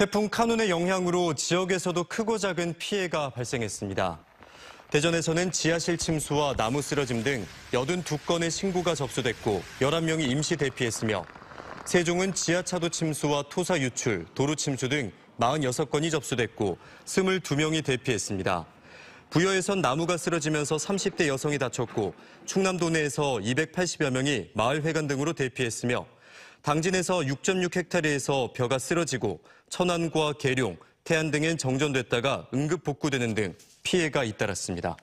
태풍 카눈의 영향으로 지역에서도 크고 작은 피해가 발생했습니다. 대전에서는 지하실 침수와 나무 쓰러짐 등 82건의 신고가 접수됐고 11명이 임시 대피했으며 세종은 지하차도 침수와 토사 유출, 도로 침수 등 46건이 접수됐고 22명이 대피했습니다. 부여에선 나무가 쓰러지면서 30대 여성이 다쳤고 충남도 내에서 280여 명이 마을회관 등으로 대피했으며 당진에서 6 6헥타르에서 벼가 쓰러지고 천안과 계룡, 태안 등엔 정전됐다가 응급 복구되는 등 피해가 잇따랐습니다.